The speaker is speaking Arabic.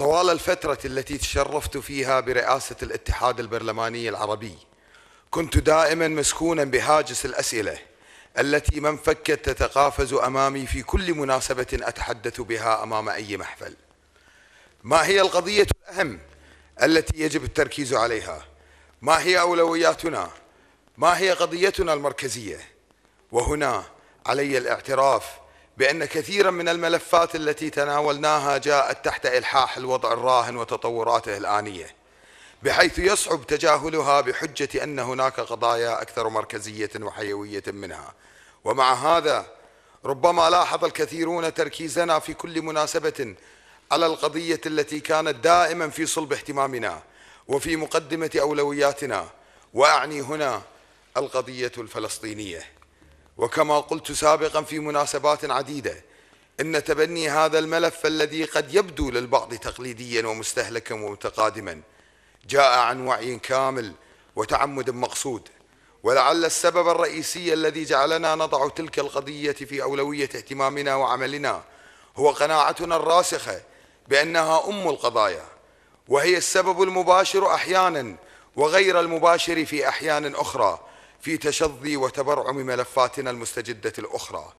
طوال الفترة التي تشرفت فيها برئاسة الاتحاد البرلماني العربي كنت دائما مسكونا بهاجس الأسئلة التي من فكت تتقافز أمامي في كل مناسبة أتحدث بها أمام أي محفل ما هي القضية الأهم التي يجب التركيز عليها؟ ما هي أولوياتنا؟ ما هي قضيتنا المركزية؟ وهنا علي الاعتراف بأن كثيرا من الملفات التي تناولناها جاءت تحت إلحاح الوضع الراهن وتطوراته الآنية بحيث يصعب تجاهلها بحجة أن هناك قضايا أكثر مركزية وحيوية منها ومع هذا ربما لاحظ الكثيرون تركيزنا في كل مناسبة على القضية التي كانت دائما في صلب اهتمامنا وفي مقدمة أولوياتنا وأعني هنا القضية الفلسطينية وكما قلت سابقا في مناسبات عديدة إن تبني هذا الملف الذي قد يبدو للبعض تقليديا ومستهلكا ومتقادما جاء عن وعي كامل وتعمد مقصود ولعل السبب الرئيسي الذي جعلنا نضع تلك القضية في أولوية اهتمامنا وعملنا هو قناعتنا الراسخة بأنها أم القضايا وهي السبب المباشر أحيانا وغير المباشر في أحيان أخرى في تشظي وتبرعم ملفاتنا المستجدة الأخرى